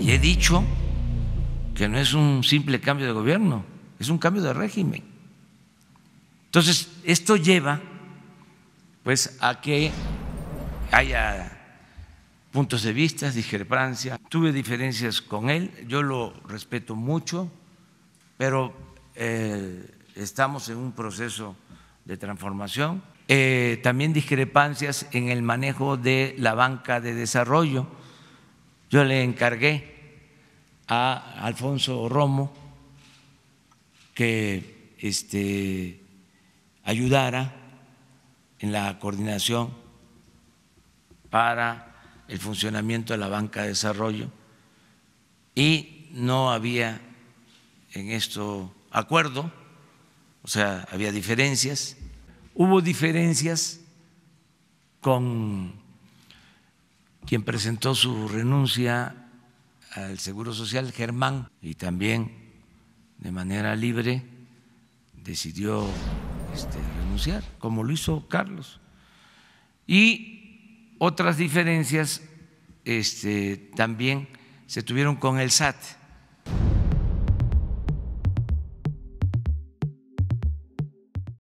Y he dicho que no es un simple cambio de gobierno, es un cambio de régimen. Entonces, esto lleva pues a que haya puntos de vista, discrepancia. Tuve diferencias con él, yo lo respeto mucho, pero eh, estamos en un proceso de transformación. Eh, también discrepancias en el manejo de la banca de desarrollo yo le encargué a Alfonso Romo que este, ayudara en la coordinación para el funcionamiento de la banca de desarrollo y no había en esto acuerdo, o sea, había diferencias. Hubo diferencias con quien presentó su renuncia al Seguro Social, Germán, y también de manera libre decidió este, renunciar, como lo hizo Carlos. Y otras diferencias este, también se tuvieron con el SAT